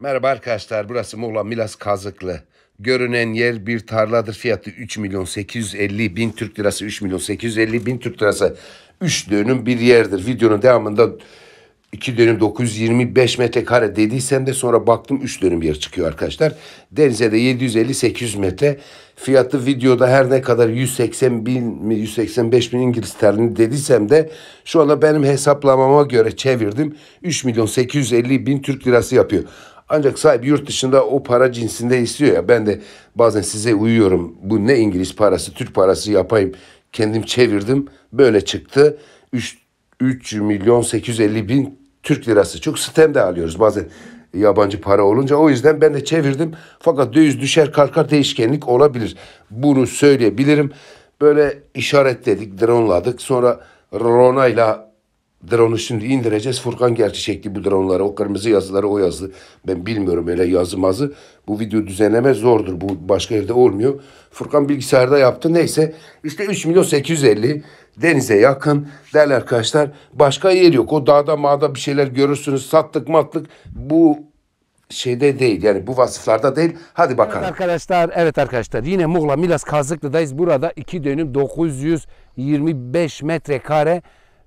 Merhaba arkadaşlar burası Muğla Milas Kazıklı. Görünen yer bir tarladır fiyatı 3 milyon 850 bin Türk lirası 3 milyon 850 bin Türk lirası 3 dönüm bir yerdir. Videonun devamında 2 dönüm 925 metrekare dediysem de sonra baktım 3 dönüm yer çıkıyor arkadaşlar. Denize de 750-800 metre. Fiyatı videoda her ne kadar 180 bin mi 185 bin İngiliz sterlini dediysem de şu anda benim hesaplamama göre çevirdim. 3 milyon 850 bin Türk lirası yapıyor. Ancak sahibi yurt dışında o para cinsinde istiyor ya. Ben de bazen size uyuyorum. Bu ne İngiliz parası, Türk parası yapayım. Kendim çevirdim. Böyle çıktı. 3, 3 milyon 850 bin Türk lirası. Çok sistem de alıyoruz bazen yabancı para olunca. O yüzden ben de çevirdim. Fakat döviz düşer kalkar değişkenlik olabilir. Bunu söyleyebilirim. Böyle işaretledik, droneladık. Sonra Rona ile Drone'u şimdi indireceğiz. Furkan gerçi çekti bu drone'ları. O kırmızı yazıları o yazdı. Ben bilmiyorum öyle yazı mazı. Bu video düzenleme zordur. Bu başka yerde olmuyor. Furkan bilgisayarda yaptı. Neyse işte 3 milyon 850 denize yakın değerli arkadaşlar. Başka yer yok. O dağda mağda bir şeyler görürsünüz. Sattık matlık, Bu şeyde değil yani bu vasıflarda değil. Hadi bakalım. Evet arkadaşlar evet arkadaşlar yine Muğla Milas Kazıklı'dayız. Burada iki dönüm 925 metrekare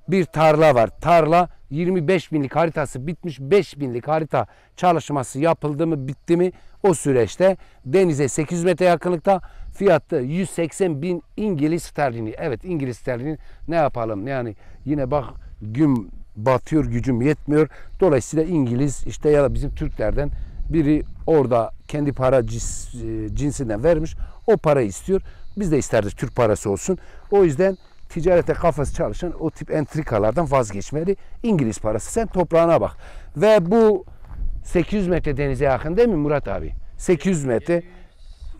bir tarla var. Tarla 25 binlik haritası bitmiş. 5 binlik harita çalışması yapıldı mı bitti mi o süreçte denize 800 metre yakınlıkta fiyatı 180 bin İngiliz sterlini. Evet İngiliz sterlini ne yapalım yani yine bak gün batıyor gücüm yetmiyor. Dolayısıyla İngiliz işte ya da bizim Türklerden biri orada kendi para e, cinsinden vermiş o parayı istiyor. Biz de isterdik Türk parası olsun. O yüzden ticarete kafası çalışan o tip entrikalardan vazgeçmeli. İngiliz parası sen toprağına bak. Ve bu 800 metre denize yakın değil mi Murat abi? 800 metre.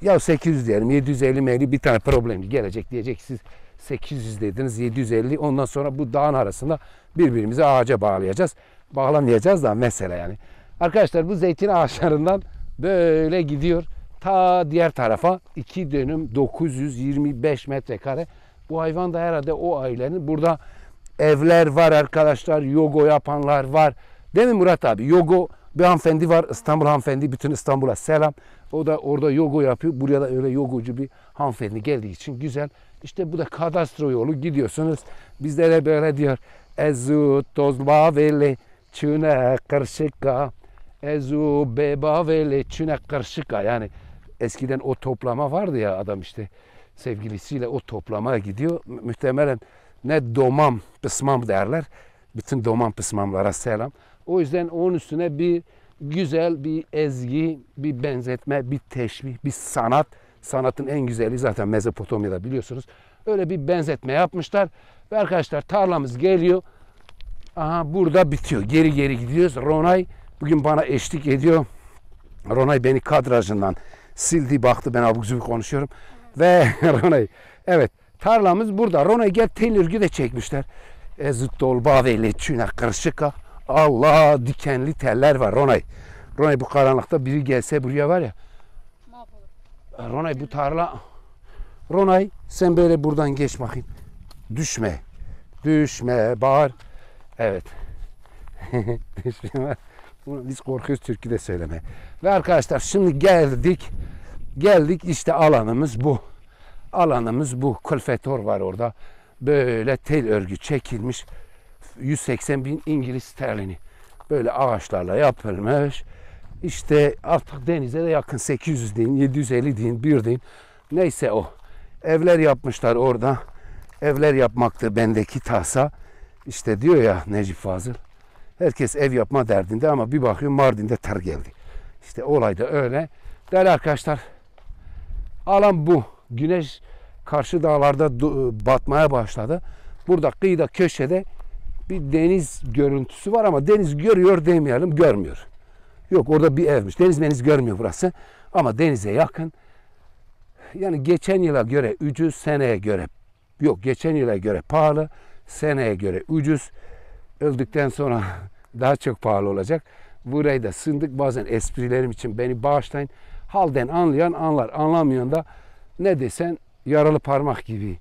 Ya 800 diyelim 750 meyli bir tane problem gelecek diyecek siz 800 dediniz 750 ondan sonra bu dağın arasında birbirimizi ağaca bağlayacağız. Bağlamayacağız da mesela yani. Arkadaşlar bu zeytin ağaçlarından böyle gidiyor ta diğer tarafa iki dönüm 925 metrekare bu hayvan da herhalde o ailenin. Burada evler var arkadaşlar. yoga yapanlar var. Değil mi Murat abi? Yoga bir hanımefendi var. İstanbul hanımefendi. Bütün İstanbul'a selam. O da orada yoga yapıyor. Buraya da öyle yogocu bir hanımefendi geldiği için güzel. İşte bu da kadastro yolu. Gidiyorsunuz. Bizlere böyle diyor. Ezu tozba veli çüne karşıka, Ezu beba veli çüne karşıka. Yani eskiden o toplama vardı ya adam işte sevgilisiyle o toplamaya gidiyor. Muhtemelen ne domam pısmam derler. Bütün domam pısmamlara selam. O yüzden onun üstüne bir güzel bir ezgi, bir benzetme, bir teşbih, bir sanat. Sanatın en güzeli zaten Mezopotamya'da biliyorsunuz. Öyle bir benzetme yapmışlar. Ve arkadaşlar tarlamız geliyor. Aha burada bitiyor. Geri geri gidiyoruz. Ronay bugün bana eşlik ediyor. Ronay beni kadrajından sildi baktı ben abuk zubuk konuşuyorum. Ve Ronay, Evet tarlamız burada. Ronay gel telirgi de çekmişler. Ezut dolba ve leçüne kırışıka. Allah dikenli teller var Ronay. Ronay bu karanlıkta biri gelse buraya var ya. Ronay bu tarla. Ronay sen böyle buradan geç bakayım. Düşme. Düşme bağır. Evet. Düşme. Biz korkuyoruz Türkiye'de söyleme. Ve arkadaşlar şimdi geldik. Geldik işte alanımız bu. Alanımız bu. Kulfetor var orada. Böyle tel örgü çekilmiş. 180 bin İngiliz sterlini. Böyle ağaçlarla yapılmış. İşte artık denize de yakın 800 din, 750 din, bir din. Neyse o. Evler yapmışlar orada. Evler yapmaktı bendeki tasa. İşte diyor ya Necip Fazıl. Herkes ev yapma derdinde ama bir bakıyor Mardin'de ter geldi. İşte olay da öyle. Değerli arkadaşlar Alan bu. Güneş karşı dağlarda e, batmaya başladı. Burada kıyıda köşede bir deniz görüntüsü var ama deniz görüyor demeyelim görmüyor. Yok orada bir evmiş. Deniz deniz görmüyor burası. Ama denize yakın. Yani geçen yıla göre ucuz, seneye göre yok geçen yıla göre pahalı, seneye göre ucuz. Öldükten sonra daha çok pahalı olacak. Burayı da sındık. Bazen esprilerim için beni bağışlayın. Halden anlayan anlar, anlamayan da ne desen yaralı parmak gibi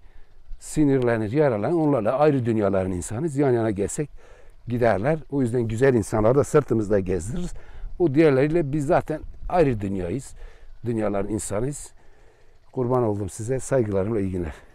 sinirlenir, yaralanır. Onlarla ayrı dünyaların insanız. Yan yana gelsek giderler. O yüzden güzel insanları da sırtımızda gezdiririz. O diğerleriyle biz zaten ayrı dünyayız. Dünyaların insanıyız. Kurban oldum size. Saygılarımla iyi günler.